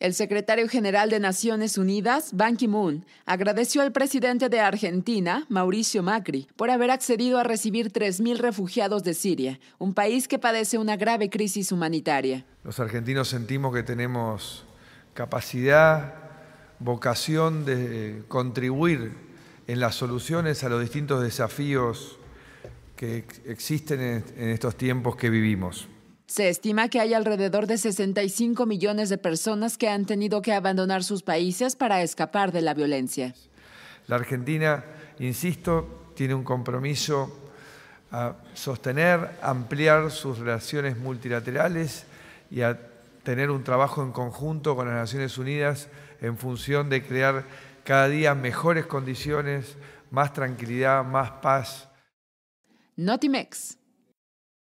El secretario general de Naciones Unidas, Ban Ki-moon, agradeció al presidente de Argentina, Mauricio Macri, por haber accedido a recibir 3.000 refugiados de Siria, un país que padece una grave crisis humanitaria. Los argentinos sentimos que tenemos capacidad, vocación de eh, contribuir en las soluciones a los distintos desafíos que existen en estos tiempos que vivimos. Se estima que hay alrededor de 65 millones de personas que han tenido que abandonar sus países para escapar de la violencia. La Argentina, insisto, tiene un compromiso a sostener, ampliar sus relaciones multilaterales y a tener un trabajo en conjunto con las Naciones Unidas en función de crear cada día mejores condiciones, más tranquilidad, más paz. Notimex